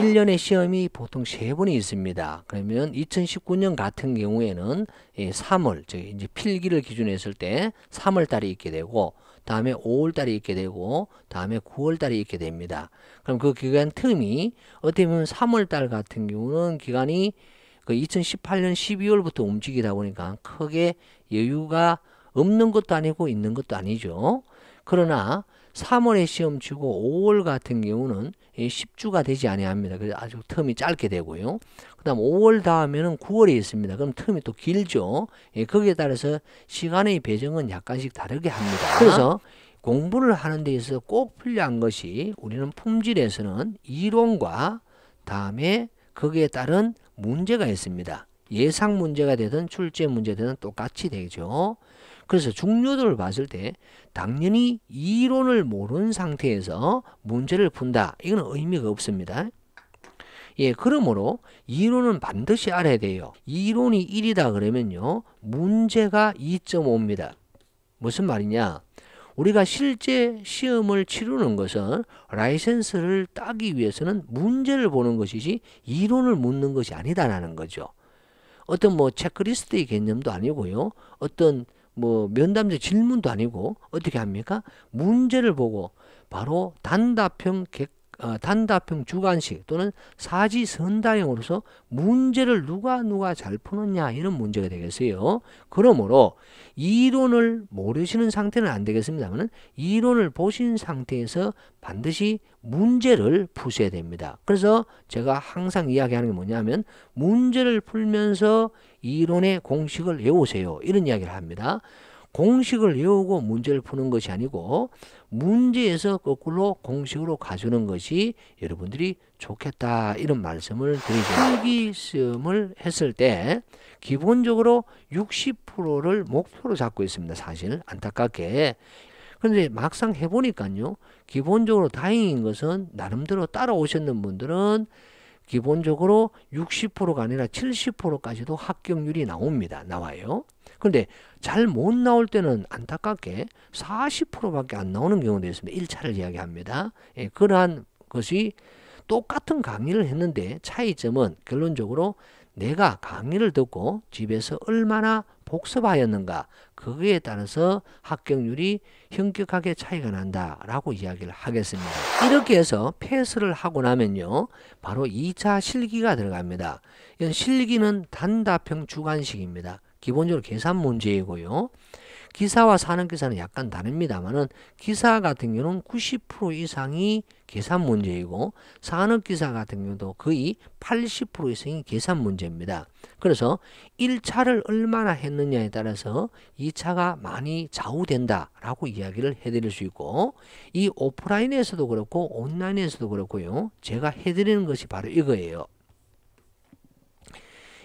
1년의 시험이 보통 3번이 있습니다. 그러면 2019년 같은 경우에는 3월, 예, 즉 이제 필기를 기준으로 했을 때 3월 달에 있게 되고 다음에 5월 달에 있게 되고 다음에 9월 달에 있게 됩니다. 그럼 그 기간 틈이 어떻게 보면 3월 달 같은 경우는 기간이 그 2018년 12월부터 움직이다 보니까 크게 여유가 없는 것도 아니고 있는 것도 아니죠. 그러나 3월에 시험 치고 5월 같은 경우는 10주가 되지 아니합니다. 그래서 아주 텀이 짧게 되고요. 그 다음 5월 다음에는 9월이 있습니다. 그럼 텀이 또 길죠. 예, 거기에 따라서 시간의 배정은 약간씩 다르게 합니다. 그래서 공부를 하는 데 있어서 꼭 필요한 것이 우리는 품질에서는 이론과 다음에 거기에 따른 문제가 있습니다. 예상 문제가 되든 출제 문제 되든 똑같이 되죠. 그래서 중요도를 봤을 때 당연히 이론을 모르는 상태에서 문제를 푼다. 이건 의미가 없습니다. 예, 그러므로 이론은 반드시 알아야 돼요. 이론이 1이다 그러면요. 문제가 2.5입니다. 무슨 말이냐? 우리가 실제 시험을 치르는 것은 라이센스를 따기 위해서는 문제를 보는 것이지 이론을 묻는 것이 아니다라는 거죠. 어떤 뭐 체크리스트의 개념도 아니고요. 어떤 뭐 면담적 질문도 아니고 어떻게 합니까? 문제를 보고 바로 단답형 객 어, 단답형 주관식 또는 사지선다형으로서 문제를 누가 누가 잘 푸느냐 이런 문제가 되겠어요. 그러므로 이론을 모르시는 상태는 안 되겠습니다만 이론을 보신 상태에서 반드시 문제를 푸셔야 됩니다. 그래서 제가 항상 이야기하는 게 뭐냐면 문제를 풀면서 이론의 공식을 외우세요. 이런 이야기를 합니다. 공식을 외우고 문제를 푸는 것이 아니고 문제에서 거꾸로 공식으로 가주는 것이 여러분들이 좋겠다 이런 말씀을 드리죠. 필기 시험을 했을 때 기본적으로 60%를 목표로 잡고 있습니다. 사실 안타깝게 근데 막상 해보니까요. 기본적으로 다행인 것은 나름대로 따라오셨는 분들은 기본적으로 60%가 아니라 70%까지도 합격률이 나옵니다. 나와요. 그런데 잘 못 나올 때는 안타깝게 40%밖에 안 나오는 경우도 있습니다. 1차를 이야기합니다. 예, 그러한 것이 똑같은 강의를 했는데 차이점은 결론적으로 내가 강의를 듣고 집에서 얼마나 복습하였는가 그거에 따라서 합격률이 현격하게 차이가 난다라고 이야기를 하겠습니다. 이렇게 해서 패스를 하고 나면요. 바로 2차 실기가 들어갑니다. 실기는 단답형 주관식입니다. 기본적으로 계산 문제이고요. 기사와 사는 기사는 약간 다릅니다만은 기사 같은 경우는 90% 이상이 계산 문제이고 산업 기사 같은 경우도 거의 80% 이상이 계산 문제입니다. 그래서 1차를 얼마나 했느냐에 따라서 2차가 많이 좌우된다라고 이야기를 해드릴 수 있고 이 오프라인에서도 그렇고 온라인에서도 그렇고요. 제가 해드리는 것이 바로 이거예요.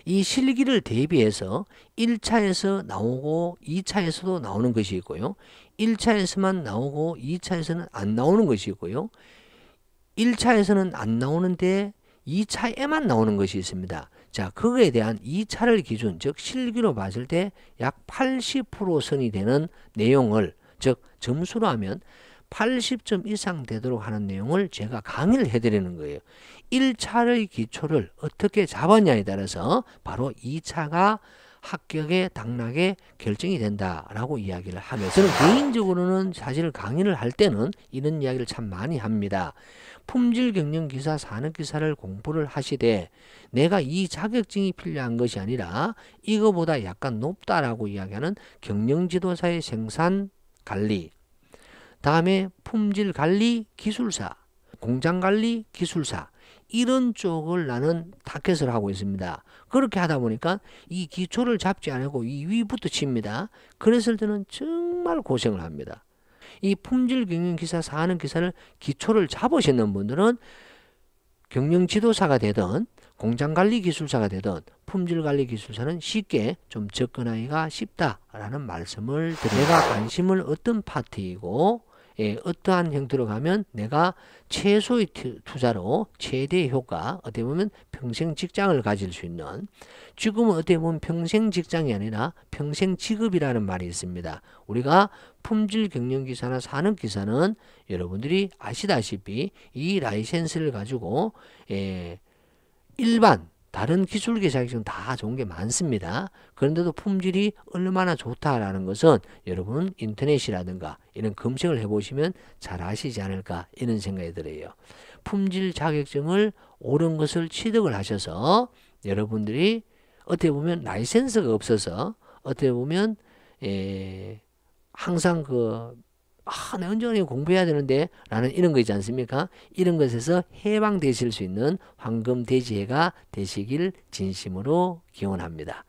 이 실기를 대비해서 1차에서 나오고 2차에서도 나오는 것이 있고요. 1차에서만 나오고 2차에서는 안 나오는 것이 있고요. 1차에서는 안 나오는데 2차에만 나오는 것이 있습니다. 자, 그거에 대한 2차를 기준, 즉 실기로 봤을 때 약 80% 선이 되는 내용을 즉 점수로 하면 80점 이상 되도록 하는 내용을 제가 강의를 해드리는 거예요. 1차의 기초를 어떻게 잡았냐에 따라서 바로 2차가 합격에 당락에 결정이 된다라고 이야기를 하면 저는 개인적으로는 사실 강의를 할 때는 이런 이야기를 참 많이 합니다. 품질 경영 기사, 산업 기사를 공부를 하시되 내가 이 자격증이 필요한 것이 아니라 이거보다 약간 높다라고 이야기하는 경영 지도사의 생산 관리, 다음에 품질 관리 기술사, 공장 관리 기술사 이런 쪽을 나는 타켓을 하고 있습니다. 그렇게 하다 보니까 이 기초를 잡지 않고 이 위부터 칩니다. 그랬을 때는 정말 고생을 합니다. 이 품질 경영 기사, 사는 기사를 기초를 잡으시는 분들은 경영 지도사가 되든 공장 관리 기술사가 되든 품질 관리 기술사는 쉽게 좀 접근하기가 쉽다라는 말씀을 드려가 관심을 어떤 파트이고 예, 어떠한 형태로 가면 내가 최소의 투자로 최대의 효과, 어떻게 보면 평생 직장을 가질 수 있는 지금은 어떻게 보면 평생 직장이 아니라 평생 직업이라는 말이 있습니다. 우리가 품질 경영기사나 산업기사는 여러분들이 아시다시피 이 라이센스를 가지고 예, 일반 다른 기술계 자격증 다 좋은 게 많습니다. 그런데도 품질이 얼마나 좋다라는 것은 여러분 인터넷이라든가 이런 검색을 해보시면 잘 아시지 않을까 이런 생각이 들어요. 품질 자격증을 옳은 것을 취득을 하셔서 여러분들이 어떻게 보면 라이센스가 없어서 어떻게 보면 에, 예, 항상 그 아, 나 온전히 공부해야 되는데 라는 이런 거 있지 않습니까? 이런 것에서 해방되실 수 있는 황금 대지해가 되시길 진심으로 기원합니다.